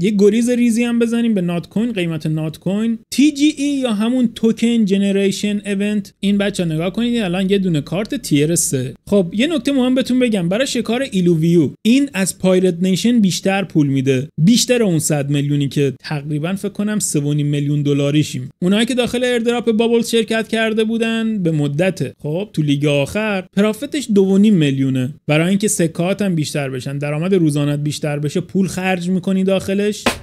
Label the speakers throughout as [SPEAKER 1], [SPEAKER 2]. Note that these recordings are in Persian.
[SPEAKER 1] یه گریز ریزی هم بزنیم به نات کوین قیمت نات کوین TGE یا همون توکن جنریشن ایونت این بچه نگاه کنید الان یه دونه کارت تیر 3 خب یه نکته مهم بهتون بگم برای شکار ایلوویو این از پایرت نیشن بیشتر پول میده بیشتر اون 100 میلیونی که تقریبا فکر کنم 3.5 میلیون دلاریشیم اونایی که داخل ایردراپ بابل شرکت کرده بودن به مدت خب تو لیگ آخر پرافتش 2.5 میلیونه برای اینکه سکات هم بیشتر بشن درآمد روزانه بیشتر بشه پول خرج میکنی داخل سلام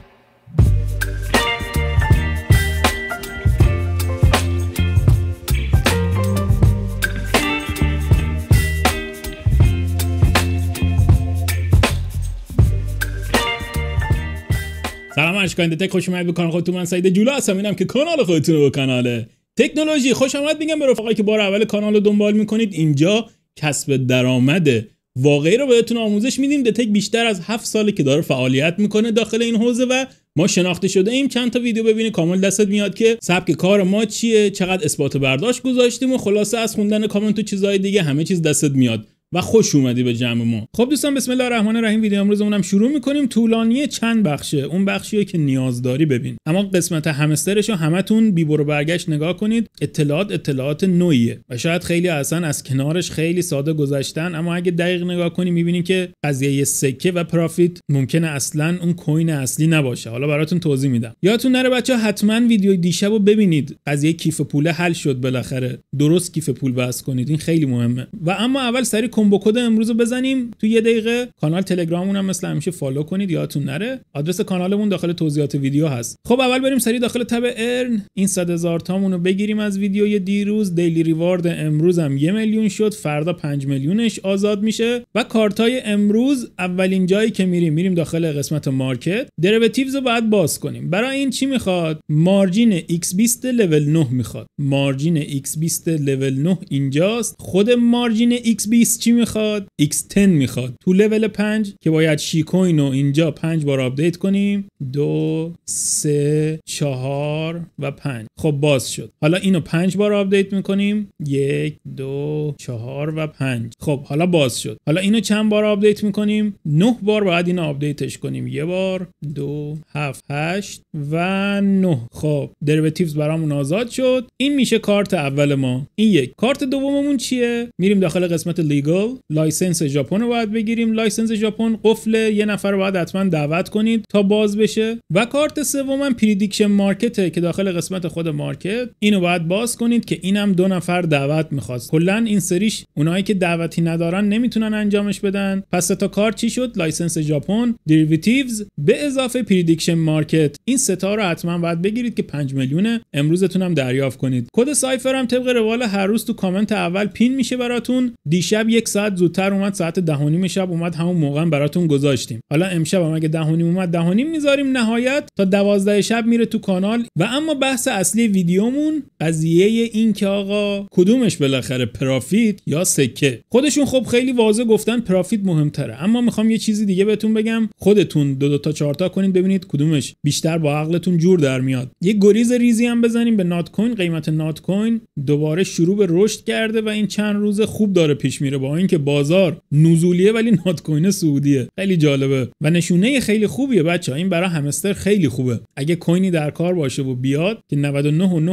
[SPEAKER 1] اشکان تک خوش اومد به کانال خودتون من سعید جولا هستم اینم که کانال خودتون به کاناله. تکنولوژی خوش آمد میگم به رفقایی که بار اول کانال رو دنبال میکنید اینجا کسب درآمده. واقعی رو بهتون آموزش میدیم دتک بیشتر از هفت ساله که داره فعالیت میکنه داخل این حوزه و ما شناخته شده ایم چند تا ویدیو ببینید کامل دستت میاد که سبک کار ما چیه چقدر اثبات برداشت گذاشتیم و خلاصه از خوندن کامنت و چیزهای دیگه همه چیز دستت میاد و خوش اومدی به جمع ما خب دوستان بسم الله الرحمن الرحیم ویدیو امروزمون هم شروع میکنیم طولانی چند بخشه اون بخشیه که نیاز داری ببین اما قسمت همسترش رو همتون بی برو برگشت نگاه کنید اطلاعات اطلاعات نوعیه و شاید خیلی اصلا از کنارش خیلی ساده گذشتن اما اگه دقیق نگاه کنی میبینی که قضیه سکه و پرافیت ممکنه اصلا اون کوین اصلی نباشه حالا براتون توضیح میدم یادتون نره بچه حتما ویدیو دیشب رو ببینید قضیه کیف پول حل شد بالاخره درست کیف پول بحث کنید این خیلی مهمه و اما اول سری کمبو کد امروز رو بزنیم تو یه دقیقه کانال تلگراممون هم مثل همیشه فالو کنید یادتون نره آدرس کانالمون داخل توضیحات ویدیو هست خب اول بریم سری داخل تب ارن این 100 هزار تامون رو بگیریم از ویدیوی دیروز دیلی ریوارد امروز هم یه میلیون شد فردا 5 میلیونش آزاد میشه و کارتای امروز اولین جایی که میریم میریم داخل قسمت مارکت دریوتیوز رو باید باز کنیم برای این چی میخواد مارجین x20 لول 9 میخواد مارجین x20 لول 9 اینجاست خود مارجین x20 چی میخواد X10 میخواد تو لول 5 که باید کوین رو اینجا 5 بار آپدیت کنیم 2 سه چهار و 5 خب باز شد حالا اینو 5 بار آپدیت میکنیم 1 دو چهار و 5 خب حالا باز شد حالا اینو چند بار آپدیت میکنیم 9 بار باید اینو آپدیتش کنیم یه بار دو هفت هشت و 9 خب دریوتیوز برامون آزاد شد این میشه کارت اول ما این یک کارت دوممون چیه میریم داخل قسمت لیگا لایسنس ژاپن رو باید بگیریم لایسنس ژاپن قفل یه نفر رو باید حتما دعوت کنید تا باز بشه و کارت سومم پریدیکشن مارکته که داخل قسمت خود مارکت اینو باید باز کنید که اینم دو نفر دعوت میخواست کلا این سریش اونایی که دعوتی ندارن نمیتونن انجامش بدن پس تا کار چی شد لایسنس ژاپن دیریوتیوز به اضافه پریدیکشن مارکت این ستا رو حتما باید بگیرید که 5 میلیون امروزتون دریافت کنید کد سایفر هم طبق روال هر روز تو کامنت اول پین میشه براتون دیشب یک یک ساعت زودتر اومد ساعت نیم شب اومد همون موقع براتون گذاشتیم حالا امشب هم اگه دهانیم اومد نیم میذاریم نهایت تا دوازده شب میره تو کانال و اما بحث اصلی ویدیومون قضیه این که آقا کدومش بالاخره پرافیت یا سکه خودشون خب خیلی واضح گفتن پرافیت مهمتره اما میخوام یه چیزی دیگه بهتون بگم خودتون دو دو تا چهار کنید ببینید کدومش بیشتر با عقلتون جور در میاد یه گریز ریزی هم بزنیم به نات کوین قیمت نات کوین دوباره شروع به رشد کرده و این چند روز خوب داره پیش میره با اینکه بازار نزولیه ولی نات کوین سعودیه خیلی جالبه و نشونه خیلی خوبیه بچه این برای همستر خیلی خوبه اگه کوینی در کار باشه و بیاد که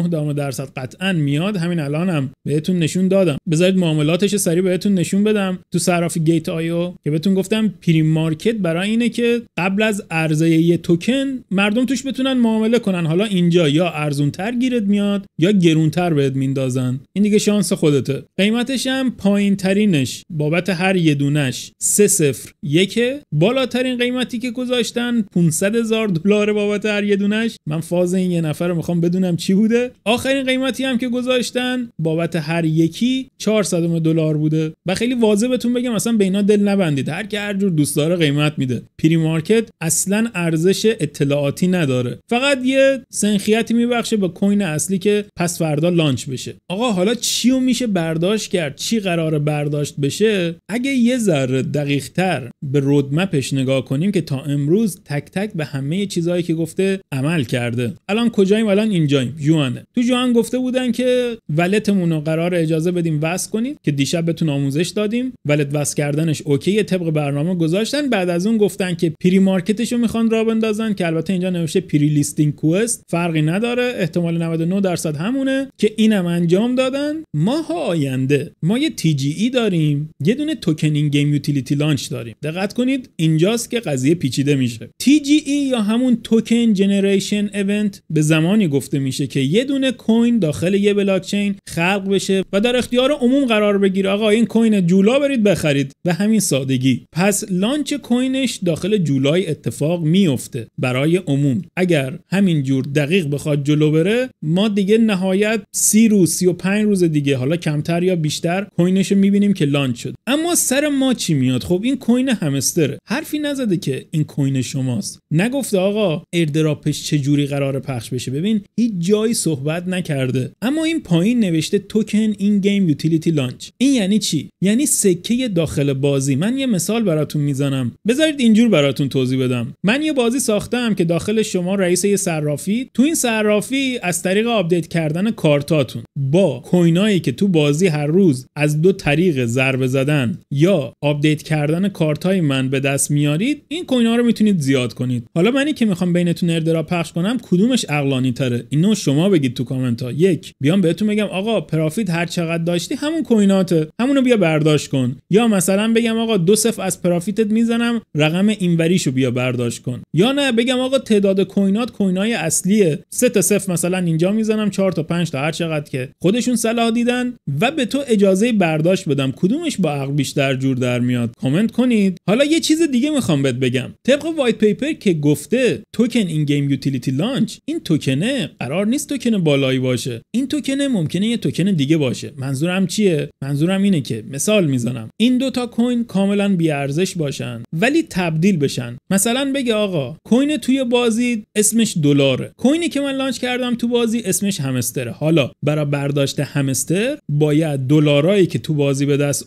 [SPEAKER 1] 99.9 درصد قطعا میاد همین الانم بهتون نشون دادم بذارید معاملاتش سریع بهتون نشون بدم تو صرافی گیت آیو که بهتون گفتم پریم مارکت برای اینه که قبل از عرضه یه توکن مردم توش بتونن معامله کنن حالا اینجا یا تر گیرت میاد یا گرونتر بهت میندازن این دیگه شانس خودته قیمتش هم پایین ترینش بابت هر یه دونش سه صفر یک بالاترین قیمتی که گذاشتن 500 هزار دلار بابت هر یه دونش من فاز این یه نفر رو میخوام بدونم چی بوده آخرین قیمتی هم که گذاشتن بابت هر یکی 400 دلار بوده و خیلی واضح بهتون بگم اصلا به اینا دل نبندید هر که هر جور دوست داره قیمت میده پری مارکت اصلا ارزش اطلاعاتی نداره فقط یه سنخیتی میبخشه به کوین اصلی که پس فردا لانچ بشه آقا حالا چیو میشه برداشت کرد چی قرار برداشت بشه اگه یه ذره دقیق تر به رودمپش نگاه کنیم که تا امروز تک تک به همه چیزهایی که گفته عمل کرده الان کجاییم الان اینجاییم جوانه تو جوان گفته بودن که ولتمون رو قرار اجازه بدیم وصل کنیم که دیشب بتون آموزش دادیم ولت وصل کردنش اوکی طبق برنامه گذاشتن بعد از اون گفتن که پری مارکتش رو میخوان راه بندازن که البته اینجا نوشته پری لیستینگ کوست فرقی نداره احتمال 99 درصد همونه که اینم انجام دادن ماه آینده ما یه تی جی ای داریم داریم یه دونه توکنینگ گیم یوتیلیتی لانچ داریم دقت کنید اینجاست که قضیه پیچیده میشه TGE یا همون توکن جنریشن ایونت به زمانی گفته میشه که یه دونه کوین داخل یه بلاک چین خلق بشه و در اختیار عموم قرار بگیره آقا این کوین جولا برید بخرید و همین سادگی پس لانچ کوینش داخل جولای اتفاق میفته برای عموم اگر همین جور دقیق بخواد جلو بره ما دیگه نهایت سی روز 35 روز دیگه حالا کمتر یا بیشتر کوینش میبینیم که lunch اما سر ما چی میاد خب این کوین همستره حرفی نزده که این کوین شماست نگفته آقا اردراپش چه جوری قرار پخش بشه ببین هیچ جایی صحبت نکرده اما این پایین نوشته توکن این گیم یوتیلیتی لانچ این یعنی چی یعنی سکه داخل بازی من یه مثال براتون میزنم بذارید اینجور براتون توضیح بدم من یه بازی ساختم که داخل شما رئیس یه صرافی تو این صرافی از طریق آپدیت کردن کارتاتون با کوینایی که تو بازی هر روز از دو طریق ضربه زدن یا آپدیت کردن کارت های من به دست میارید این کوین ها رو میتونید زیاد کنید حالا منی که میخوام بینتون اردرا پخش کنم کدومش اقلانی تره اینو شما بگید تو کامنت ها یک بیام بهتون بگم آقا پرافیت هر چقدر داشتی همون کویناته همونو بیا برداشت کن یا مثلا بگم آقا دو صفر از پرافیتت میزنم رقم اینوریشو بیا برداشت کن یا نه بگم آقا تعداد کوینات کوینای اصلیه سه تا صفر مثلا اینجا میزنم چهار تا پنج تا هر چقدر که خودشون صلاح دیدن و به تو اجازه برداشت بدم کدومش با بیشتر جور در میاد کامنت کنید حالا یه چیز دیگه میخوام بهت بگم طبق وایت پیپر که گفته توکن این گیم یوتیلیتی لانچ این توکنه قرار نیست توکن بالایی باشه این توکنه ممکنه یه توکن دیگه باشه منظورم چیه منظورم اینه که مثال میزنم این دوتا کوین کاملا بی ارزش باشن ولی تبدیل بشن مثلا بگه آقا کوین توی بازی اسمش دلاره کوینی که من لانچ کردم تو بازی اسمش همستره حالا برای برداشت همستر باید دلارایی که تو بازی به دست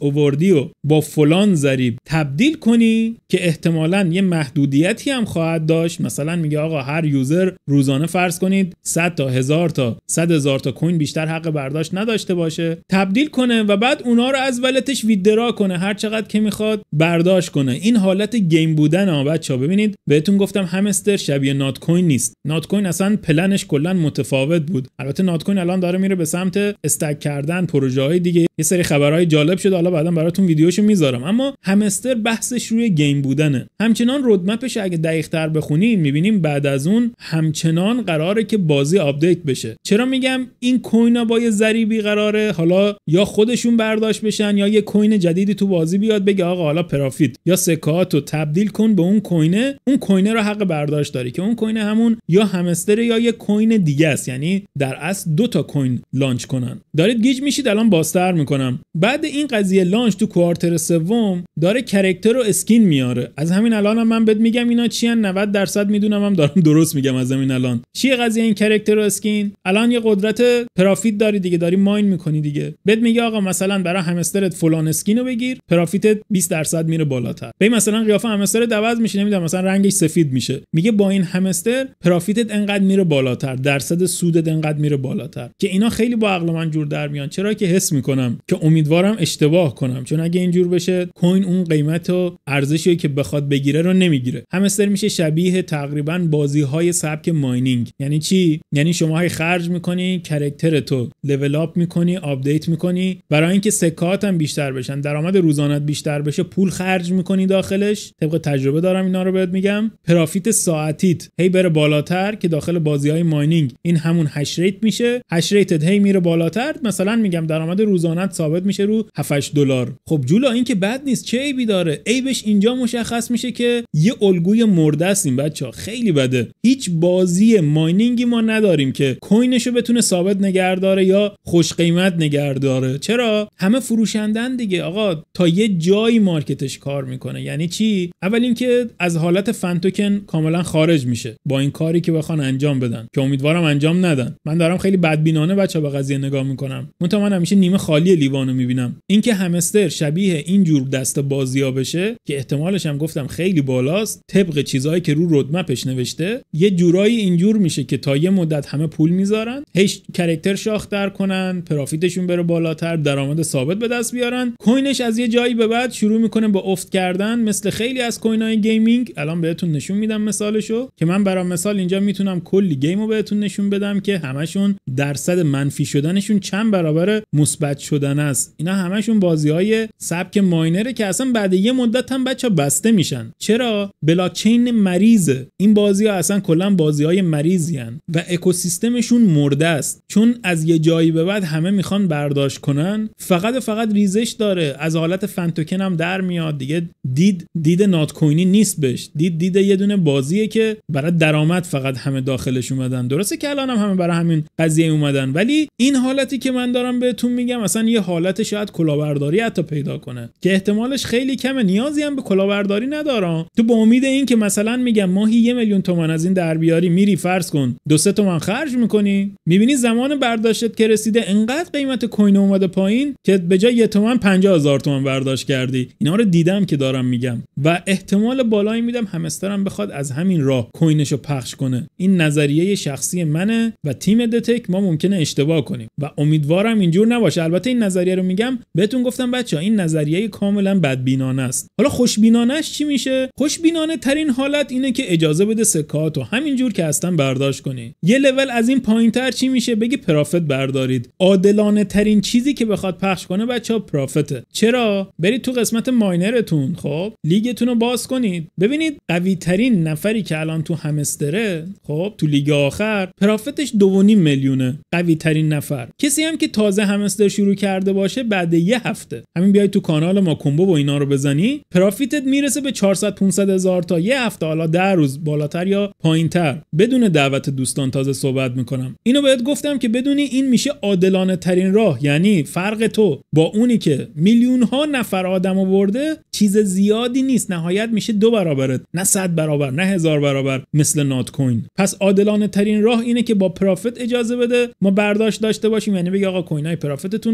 [SPEAKER 1] با فلان ذریب تبدیل کنی که احتمالا یه محدودیتی هم خواهد داشت مثلا میگه آقا هر یوزر روزانه فرض کنید 100 تا 1000 تا 100 هزار تا کوین بیشتر حق برداشت نداشته باشه تبدیل کنه و بعد اونا رو از ولتش ویدرا کنه هر چقدر که میخواد برداشت کنه این حالت گیم بودن ها بچا ببینید بهتون گفتم همستر شبیه نات کوین نیست نات کوین اصلا پلنش کلا متفاوت بود البته نات کوین الان داره میره به سمت استک کردن پروژه های دیگه یه سری خبرهای جالب شده حالا بعدا برای براتون ویدیوشو میذارم اما همستر بحثش روی گیم بودنه همچنان رودمپش اگه دقیقتر بخونیم میبینیم بعد از اون همچنان قراره که بازی آپدیت بشه چرا میگم این کوینا با یه ذریبی قراره حالا یا خودشون برداشت بشن یا یه کوین جدیدی تو بازی بیاد بگه آقا حالا پرافیت یا سکاتو تبدیل کن به اون کوینه اون کوینه رو حق برداشت داری که اون کوینه همون یا همستر یا یه کوین دیگه است یعنی در اصل دو تا کوین لانچ کنن دارید گیج میشید الان بازتر میکنم بعد این قضیه لانچ تو کوارتر سوم داره کرکتر و اسکین میاره از همین الان هم من بهت میگم اینا چی 90 درصد میدونم هم دارم درست میگم از همین الان چیه قضیه این کرکتر و اسکین الان یه قدرت پرافیت داری دیگه داری ماین میکنی دیگه بهت میگه آقا مثلا برای همسترت فلان اسکین بگیر پرافیتت 20 درصد میره بالاتر ببین مثلا قیافه همستر دوز میشه نمیدونم مثلا رنگش سفید میشه میگه با این همستر پرافیتت انقدر میره بالاتر درصد سودت انقدر میره بالاتر که اینا خیلی با عقل من جور در میان چرا که حس میکنم که امیدوارم اشتباه کنم چون اگه اینجور بشه کوین اون قیمت و ارزشی که بخواد بگیره رو نمیگیره همستر میشه شبیه تقریبا بازی های سبک ماینینگ یعنی چی یعنی شما های خرج میکنی کرکتر تو لول اپ میکنی آپدیت میکنی برای اینکه سکات بیشتر بشن درآمد روزانت بیشتر بشه پول خرج میکنی داخلش طبق تجربه دارم اینا رو بهت میگم پرافیت ساعتیت هی بره بالاتر که داخل بازی های ماینینگ این همون هش ریت میشه هش ریتت هی میره بالاتر مثلا میگم درآمد روزانت ثابت میشه رو 7 دلار خب جولا این که بد نیست چه عیبی داره عیبش اینجا مشخص میشه که یه الگوی مرده این بچه ها خیلی بده هیچ بازی ماینینگی ما نداریم که کوینشو بتونه ثابت نگرداره یا خوش قیمت نگرداره چرا همه فروشندن دیگه آقا تا یه جایی مارکتش کار میکنه یعنی چی اول اینکه از حالت فنتوکن کاملا خارج میشه با این کاری که بخوان انجام بدن که امیدوارم انجام ندن من دارم خیلی بدبینانه بچه به قضیه نگاه میکنم من تا من همیشه نیمه خالی لیوانو میبینم اینکه همستر شبیه این جور دست بازیا بشه که احتمالش هم گفتم خیلی بالاست طبق چیزهایی که رو رودمپش نوشته یه جورایی اینجور میشه که تا یه مدت همه پول میذارن هیچ کرکتر شاختر کنن پرافیتشون بره بالاتر درآمد ثابت به دست بیارن کوینش از یه جایی به بعد شروع میکنه با افت کردن مثل خیلی از کوینای گیمینگ الان بهتون نشون میدم مثالشو که من برای مثال اینجا میتونم کلی گیم رو بهتون نشون بدم که همشون درصد منفی شدنشون چند برابر مثبت شدن است اینا همشون بازی سبک ماینره که اصلا بعد یه مدت هم بچه بسته میشن چرا بلاکچین مریضه این بازی ها اصلا کلا بازی های مریضی هن و اکوسیستمشون مرده است چون از یه جایی به بعد همه میخوان برداشت کنن فقط فقط ریزش داره از حالت فنتوکن هم در میاد دیگه دید دید ناتکوینی نیست بهش دید دید یه دونه بازیه که برای درآمد فقط همه داخلش اومدن درسته که الان هم همه برای همین قضیه اومدن ولی این حالتی که من دارم بهتون میگم اصلا یه حالت شاید کلاهبرداری حتی پیدا کنه که احتمالش خیلی کمه نیازی هم به کلاهبرداری ندارم تو به امید این که مثلا میگم ماهی یه میلیون تومن از این در بیاری میری فرض کن دو سه تومن خرج میکنی میبینی زمان برداشتت که رسیده انقدر قیمت کوین اومده پایین که به جای یه تومن هزار تومن برداشت کردی اینا رو دیدم که دارم میگم و احتمال بالایی میدم همسترم بخواد از همین راه کوینش رو پخش کنه این نظریه شخصی منه و تیم دتک ما ممکنه اشتباه کنیم و امیدوارم اینجور نباشه البته این نظریه رو میگم بهتون گفتم بچه این نظریه کاملا بدبینانه است حالا خوشبینانش چی میشه خوشبینانه ترین حالت اینه که اجازه بده سکاتو همینجور که هستن برداشت کنی یه لول از این تر چی میشه بگی پرافت بردارید عادلانه ترین چیزی که بخواد پخش کنه بچه پرافته چرا برید تو قسمت ماینرتون خب لیگتون رو باز کنید ببینید قوی ترین نفری که الان تو همستره خب تو لیگ آخر پرافتش دو میلیونه قوی ترین نفر کسی هم که تازه همستر شروع کرده باشه بعد یه هفته همین بیای تو کانال ما کومبو و اینا رو بزنی پرافیتت میرسه به 400 500 هزار تا یه هفته حالا در روز بالاتر یا پایینتر بدون دعوت دوستان تازه صحبت میکنم اینو بهت گفتم که بدونی این میشه عادلانه ترین راه یعنی فرق تو با اونی که میلیون ها نفر آدم آورده چیز زیادی نیست نهایت میشه دو برابرت نه صد برابر نه هزار برابر مثل نات کوین پس عادلانه ترین راه اینه که با پرافیت اجازه بده ما برداشت داشته باشیم یعنی بگی آقا کوین های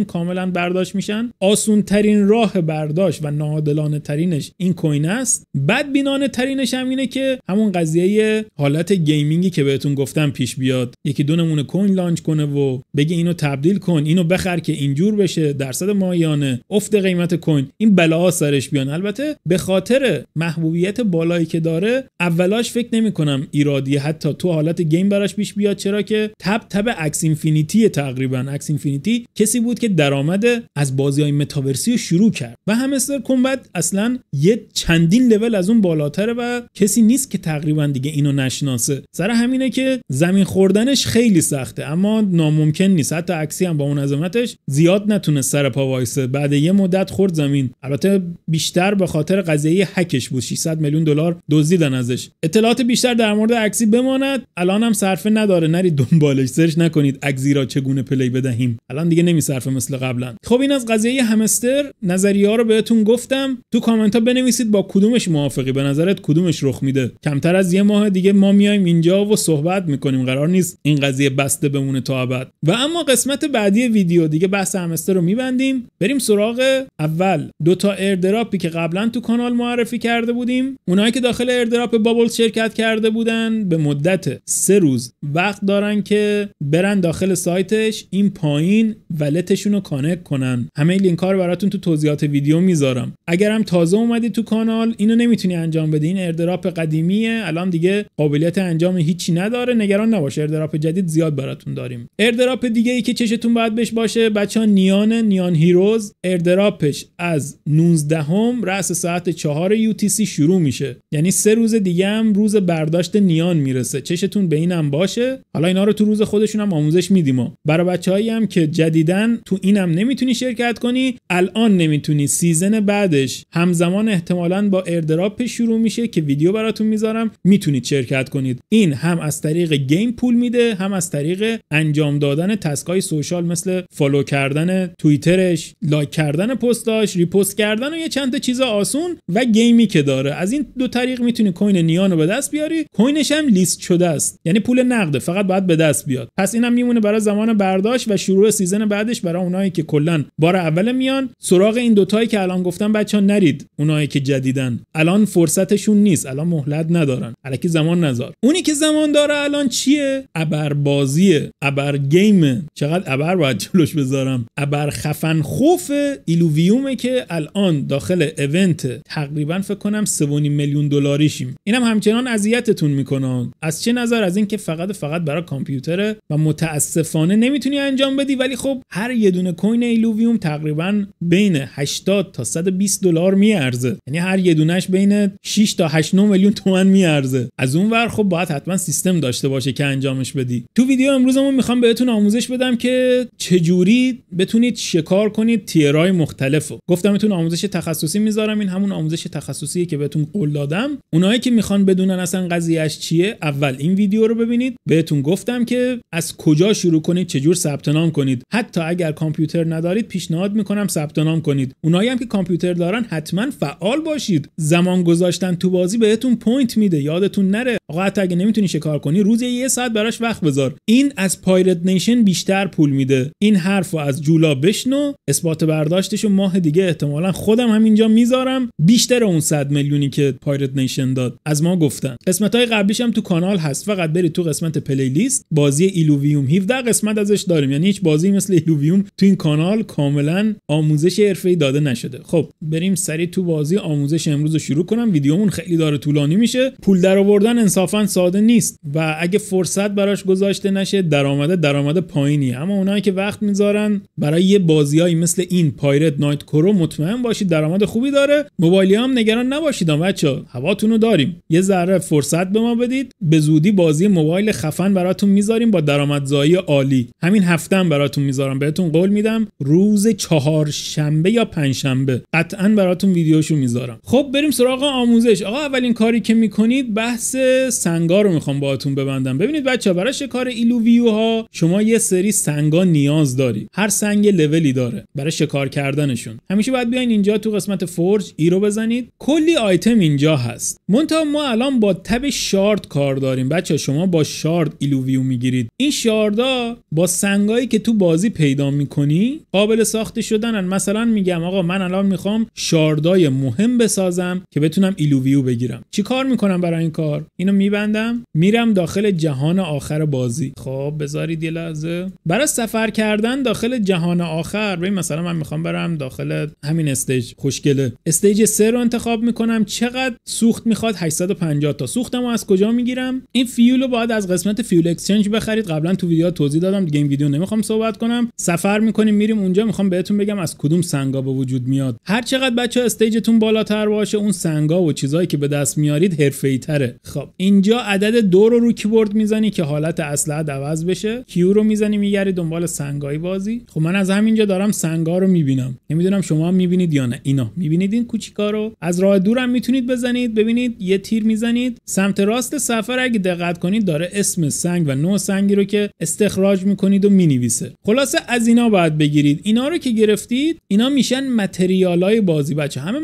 [SPEAKER 1] کاملا برداشت میشن آسون ترین راه برداشت و ناعادلانه ترینش این کوین است بد بینانه ترینش هم اینه که همون قضیه حالت گیمینگی که بهتون گفتم پیش بیاد یکی دو نمونه کوین لانچ کنه و بگه اینو تبدیل کن اینو بخر که اینجور بشه درصد مایانه افت قیمت کوین این بلاها سرش بیان البته به خاطر محبوبیت بالایی که داره اولاش فکر نمیکنم ایرادی حتی تو حالت گیم براش پیش بیاد چرا که تب تب اکس اینفینیتی تقریبا عکس اینفینیتی کسی بود که درآمد از بازی های متاورسی شروع کرد و همستر کمبت اصلا یه چندین لول از اون بالاتره و کسی نیست که تقریبا دیگه اینو نشناسه سر همینه که زمین خوردنش خیلی سخته اما ناممکن نیست حتی عکسی هم با اون عظمتش زیاد نتونست سر پا وایسه بعد یه مدت خورد زمین البته بیشتر به خاطر قضیه هکش بود 600 میلیون دلار دزدیدن ازش اطلاعات بیشتر در مورد عکسی بماند الان هم صرفه نداره نرید دنبالش سرچ نکنید عکسی را چگونه پلی بدهیم الان دیگه صرفه مثل قبلا خب این از قضیه همستر تریلر ها رو بهتون گفتم تو کامنت ها بنویسید با کدومش موافقی به نظرت کدومش رخ میده کمتر از یه ماه دیگه ما میایم اینجا و صحبت میکنیم قرار نیست این قضیه بسته بمونه تا ابد و اما قسمت بعدی ویدیو دیگه بحث همستر رو میبندیم بریم سراغ اول دو تا ایردراپی که قبلا تو کانال معرفی کرده بودیم اونایی که داخل ایردراپ بابل شرکت کرده بودن به مدت سه روز وقت دارن که برن داخل سایتش این پایین ولتشون رو کانکت کنن همه لینک ها براتون تو توضیحات ویدیو میذارم اگرم تازه اومدی تو کانال اینو نمیتونی انجام بدی این اردراپ قدیمیه الان دیگه قابلیت انجام هیچی نداره نگران نباش اردراپ جدید زیاد براتون داریم اردراپ دیگه ای که چشتون باید بهش باشه بچه ها نیان نیان هیروز اردراپش از 19 هم رأس ساعت 4 UTC شروع میشه یعنی سه روز دیگه هم روز برداشت نیان میرسه چشتون به اینم باشه حالا اینا رو تو روز خودشون هم آموزش میدیم برای بچه‌ای هم که جدیدن تو اینم نمیتونی شرکت کنی الان الان نمیتونی سیزن بعدش همزمان احتمالا با اردراپ شروع میشه که ویدیو براتون میذارم میتونید شرکت کنید این هم از طریق گیم پول میده هم از طریق انجام دادن تسکای سوشال مثل فالو کردن توییترش لایک کردن پستاش ریپوست کردن و یه چند تا چیز آسون و گیمی که داره از این دو طریق میتونی کوین نیانو رو به دست بیاری کوینش هم لیست شده است یعنی پول نقده فقط باید به دست بیاد پس اینم میمونه برای زمان برداشت و شروع سیزن بعدش برای اونایی که کلا بار اول میان سراغ این دوتایی که الان گفتم بچه نرید اونایی که جدیدن الان فرصتشون نیست الان مهلت ندارن الکی زمان نذار اونی که زمان داره الان چیه ابر بازیه ابر گیمه چقدر ابر باید جلوش بذارم ابر خفن خوف ایلوویومه که الان داخل ایونت تقریبا فکر کنم 3.5 میلیون دلاریشیم اینم همچنان اذیتتون میکنن از چه نظر از اینکه فقط فقط برای کامپیوتره و متاسفانه نمیتونی انجام بدی ولی خب هر یه دونه کوین ایلوویوم تقریبا به بین 80 تا 120 دلار میارزه یعنی هر یه دونش بین 6 تا 8 میلیون تومن میارزه از اون ور خب باید حتما سیستم داشته باشه که انجامش بدی تو ویدیو امروزمون میخوام بهتون آموزش بدم که چجوری بتونید شکار کنید تیرای مختلفو بهتون آموزش تخصصی میذارم این همون آموزش تخصصی که بهتون قول دادم اونایی که میخوان بدونن اصلا قضیهش چیه اول این ویدیو رو ببینید بهتون گفتم که از کجا شروع کنید چجور ثبت نام کنید حتی اگر کامپیوتر ندارید پیشنهاد میکنم ثبت نام کنید اونایی هم که کامپیوتر دارن حتما فعال باشید زمان گذاشتن تو بازی بهتون پوینت میده یادتون نره آقا حتی اگه نمیتونی شکار کنی روز یه ساعت براش وقت بذار این از پایرت نیشن بیشتر پول میده این حرفو از جولا بشنو اثبات برداشتشو ماه دیگه احتمالا خودم همینجا میذارم بیشتر اون 100 میلیونی که پایرت نیشن داد از ما گفتن قسمت های قبلیش هم تو کانال هست فقط برید تو قسمت لیست بازی ایلوویوم 17 قسمت ازش داریم یعنی هیچ بازی مثل ایلوویوم تو این کانال کاملا آموزش آموزش ای داده نشده خب بریم سریع تو بازی آموزش امروز رو شروع کنم ویدیومون خیلی داره طولانی میشه پول آوردن انصافا ساده نیست و اگه فرصت براش گذاشته نشه درآمده درآمد پایینی اما اونایی که وقت میذارن برای یه بازیایی مثل این پایرت نایت کرو مطمئن باشید درآمد خوبی داره موبایلی هم نگران نباشید بچا هواتون رو داریم یه ذره فرصت به ما بدید به زودی بازی موبایل خفن براتون میذاریم با درآمدزایی عالی همین هفتم هم براتون میذارم بهتون قول میدم روز چهارشنبه شنبه یا پنجشنبه قطعا براتون ویدیوشو میذارم خب بریم سراغ آموزش آقا اولین کاری که میکنید بحث سنگا رو میخوام باهاتون ببندم ببینید بچه برای شکار ویو ها شما یه سری سنگا نیاز دارید هر سنگ لولی داره برای شکار کردنشون همیشه باید بیاین اینجا تو قسمت فورج ای رو بزنید کلی آیتم اینجا هست منتها ما الان با تب شارد کار داریم بچه شما با شارد ایلوویو میگیرید این شاردا با سنگایی که تو بازی پیدا میکنی قابل ساخته شدنن مثلا مثلا میگم آقا من الان میخوام شاردای مهم بسازم که بتونم ایلوویو بگیرم چی کار میکنم برای این کار اینو میبندم میرم داخل جهان آخر بازی خب بذارید یه لحظه برای سفر کردن داخل جهان آخر ببین مثلا من میخوام برم داخل همین استیج خوشگله استیج 3 رو انتخاب میکنم چقدر سوخت میخواد 850 تا سوختمو از کجا میگیرم این فیول رو باید از قسمت فیول اکسچنج بخرید قبلا تو ویدیو توضیح دادم دیگه این ویدیو نمیخوام صحبت کنم سفر میکنیم میریم اونجا میخوام بهتون بگم از کدوم کدوم سنگا به وجود میاد هر چقدر بچه استیجتون بالاتر باشه اون سنگا و چیزایی که به دست میارید حرفه‌ای تره خب اینجا عدد دو رو رو کیبورد میزنی که حالت اسلحه عوض بشه کیو رو میزنی میگیری دنبال سنگای بازی خب من از همینجا دارم سنگا رو میبینم نمیدونم شما هم میبینید یا نه اینا میبینید این کوچیکا رو از راه دورم میتونید بزنید ببینید یه تیر میزنید سمت راست سفر اگه دقت کنید داره اسم سنگ و نوع سنگی رو که استخراج میکنید و مینویسه خلاصه از اینا باید بگیرید اینا رو که گرفتید اینا میشن های بازی بچه همه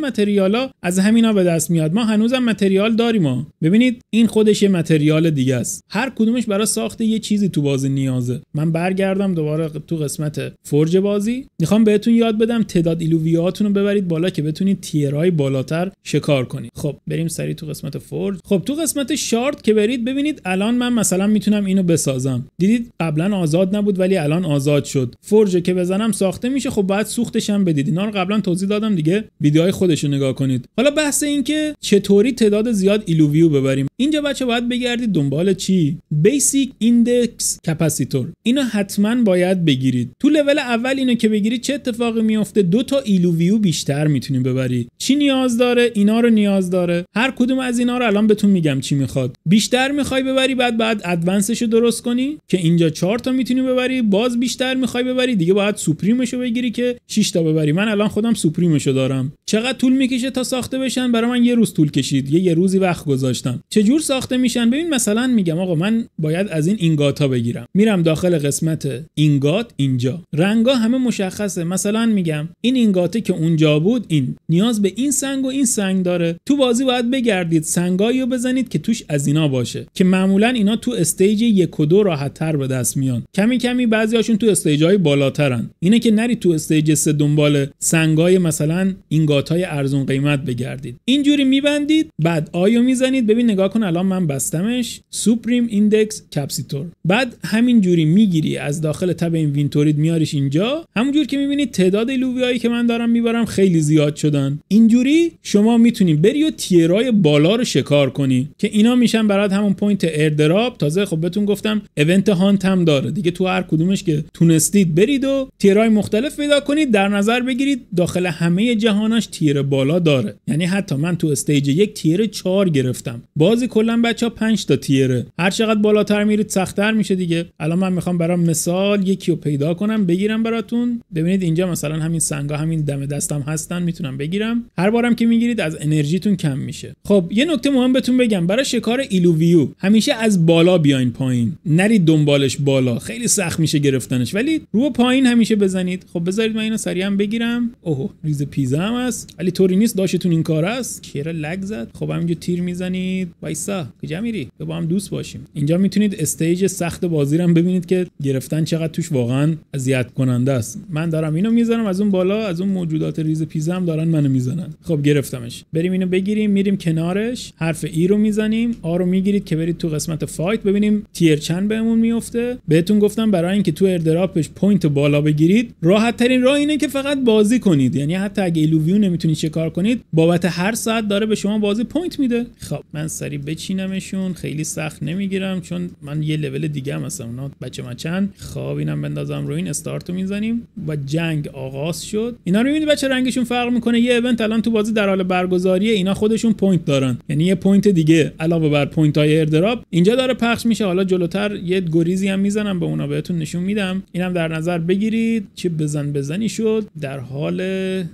[SPEAKER 1] ها از همینا به دست میاد ما هنوزم متریال داریم ما ببینید این خودش یه متریال دیگه است هر کدومش برای ساخت یه چیزی تو بازی نیازه من برگردم دوباره تو قسمت فرج بازی میخوام بهتون یاد بدم تعداد ایلوویاتون رو ببرید بالا که بتونید تیرهای بالاتر شکار کنید خب بریم سری تو قسمت فرج خب تو قسمت شارت که برید ببینید الان من مثلا میتونم اینو بسازم دیدید قبلا آزاد نبود ولی الان آزاد شد فرج که بزنم ساخته میشه خب بعد سوختش هم بدید اینا رو قبلا توضیح دادم دیگه ویدیوهای خودش رو نگاه کنید حالا بحث این که چطوری تعداد زیاد ایلوویو ببریم اینجا بچه باید بگردید دنبال چی بیسیک ایندکس کپاسیتور اینو حتما باید بگیرید تو لول اول اینو که بگیری چه اتفاقی میفته دو تا ایلوویو بیشتر میتونیم ببری چی نیاز داره اینا رو نیاز داره هر کدوم از اینا رو الان بهتون میگم چی میخواد بیشتر میخوای ببری بعد بعد ادوانسش رو درست کنی که اینجا چهار تا میتونی ببری باز بیشتر میخوای ببری دیگه باید سوپریمش رو بگیری که 6 تا ببری من الان خودم سوپریمشو دارم چقدر طول میکشه تا ساخته بشن برای من یه روز طول کشید یه یه روزی وقت گذاشتم چه جور ساخته میشن ببین مثلا میگم آقا من باید از این اینگاتا بگیرم میرم داخل قسمت اینگات اینجا رنگا همه مشخصه مثلا میگم این اینگاته که اونجا بود این نیاز به این سنگ و این سنگ داره تو بازی باید بگردید سنگایی رو بزنید که توش از اینا باشه که معمولا اینا تو استیج یک و دو راحت تر به دست میان کمی کمی بعضیاشون تو استیج های بالاترن اینه که نری تو استیج 3 دنبال سنگای مثلا این گاتای ارزون قیمت بگردید اینجوری میبندید بعد آیو میزنید ببین نگاه کن الان من بستمش سوپریم ایندکس کپسیتور بعد همینجوری میگیری از داخل تب این وینتورید میاریش اینجا همونجور که میبینید تعداد لوبیایی که من دارم میبرم خیلی زیاد شدن اینجوری شما میتونی بری و تیرای بالا رو شکار کنی که اینا میشن برات همون پوینت اردراب تازه خب بهتون گفتم ایونت هانت هم داره دیگه تو هر کدومش که تونستید برید و تیرای مختلف پیدا کنید در نظر بگیرید داخل همه جهانش تیر بالا داره یعنی حتی من تو استیج یک تیر 4 گرفتم بازی کلا بچه 5 تا تیره هر چقدر بالاتر میرید سختتر میشه دیگه الان من میخوام برام مثال یکی رو پیدا کنم بگیرم براتون ببینید اینجا مثلا همین سنگا همین دم دستم هستن میتونم بگیرم هر بارم که میگیرید از انرژیتون کم میشه خب یه نکته مهم بهتون بگم برای شکار ایلوویو همیشه از بالا بیاین پایین نرید دنبالش بالا خیلی سخت میشه گرفتنش ولی رو پایین همیشه بزنید خب بذارید من اینو سریع بگیرم اوه ریز پیزا هم هست ولی طوری نیست داشتون این کار است چرا لگ زد خب همینجا تیر میزنید وایسا کجا میری با هم دوست باشیم اینجا میتونید استیج سخت بازی هم ببینید که گرفتن چقدر توش واقعا اذیت کننده است من دارم اینو میزنم از اون بالا از اون موجودات ریز پیزا هم دارن منو میزنن خب گرفتمش بریم اینو بگیریم میریم کنارش حرف ای رو میزنیم آ رو میگیرید که برید تو قسمت فایت ببینیم تیر چند بهمون میفته بهتون گفتم برای اینکه تو اردراپش پوینت بالا بگیرید راحت ترین راه اینه که فقط بازی کنید یعنی حتی اگه ایلوویو نمیتونید چه کار کنید بابت هر ساعت داره به شما بازی پوینت میده خب من سری بچینمشون خیلی سخت نمیگیرم چون من یه لول دیگه هم هستم اونا بچه چند خب اینم بندازم رو این استارتو میزنیم و جنگ آغاز شد اینا رو میبینید بچه رنگشون فرق میکنه یه ایونت الان تو بازی در حال برگزاریه اینا خودشون پوینت دارن یعنی یه پوینت دیگه علاوه بر پوینت های اردراب اینجا داره پخش میشه حالا جلوتر یه گریزی هم میزنم به اونا بهتون نشون میدم اینم در نظر بگیرید چه بزن بزنی شد در حال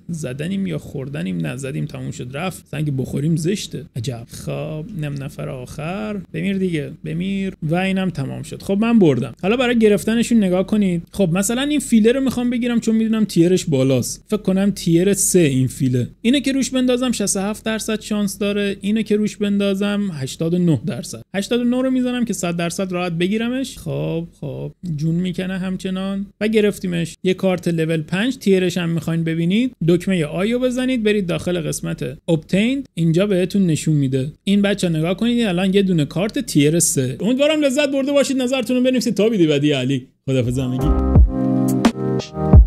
[SPEAKER 1] زدنیم یا خوردنیم نه زدیم تموم شد رفت سنگ بخوریم زشته عجب خب نم نفر آخر بمیر دیگه بمیر و اینم تمام شد خب من بردم حالا برای گرفتنشون نگاه کنید خب مثلا این فیله رو میخوام بگیرم چون میدونم تیرش بالاست فکر کنم تیر سه این فیله اینه که روش بندازم 67 درصد شانس داره اینه که روش بندازم 89 درصد 89 رو میزنم که 100 درصد راحت بگیرمش خب خب جون میکنه همچنان و گرفتیمش یه کارت لول 5 تیر تصویرش هم میخواین ببینید دکمه آیو بزنید برید داخل قسمت Obtained اینجا بهتون نشون میده این بچه نگاه کنید الان یه دونه کارت تیر 3 امیدوارم لذت برده باشید نظرتون رو بنویسید تا بیدی بدی علی خدافظ